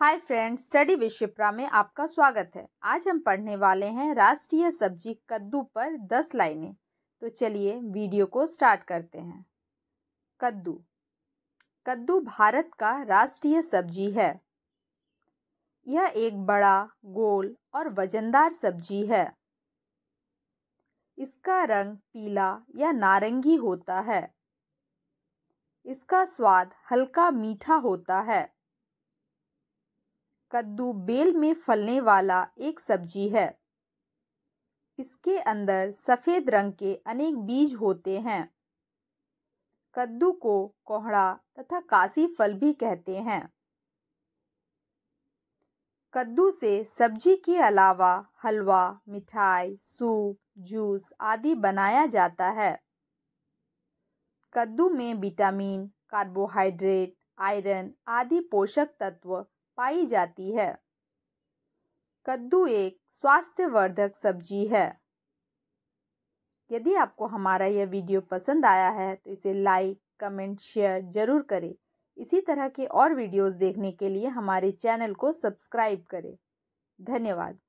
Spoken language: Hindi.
hi friends study with Shipra में आपका स्वागत है आज हम पढ़ने वाले हैं राष्ट्रीय सब्जी कद्दू पर दस लाइनें तो चलिए वीडियो को स्टार्ट करते हैं कद्दू कद्दू भारत का राष्ट्रीय सब्जी है यह एक बड़ा गोल और वजनदार सब्जी है इसका रंग पीला या नारंगी होता है इसका स्वाद हल्का मीठा होता है कद्दू बेल में फलने वाला एक सब्जी है इसके अंदर सफ़ेद रंग के अनेक बीज होते हैं कद्दू को कोहड़ा तथा कासी फल भी कहते हैं कद्दू से सब्जी के अलावा हलवा मिठाई सूप जूस आदि बनाया जाता है कद्दू में विटामिन कार्बोहाइड्रेट आयरन आदि पोषक तत्व पाई जाती है कद्दू एक स्वास्थ्यवर्धक सब्जी है यदि आपको हमारा यह वीडियो पसंद आया है तो इसे लाइक कमेंट शेयर ज़रूर करें इसी तरह के और वीडियोस देखने के लिए हमारे चैनल को सब्सक्राइब करें धन्यवाद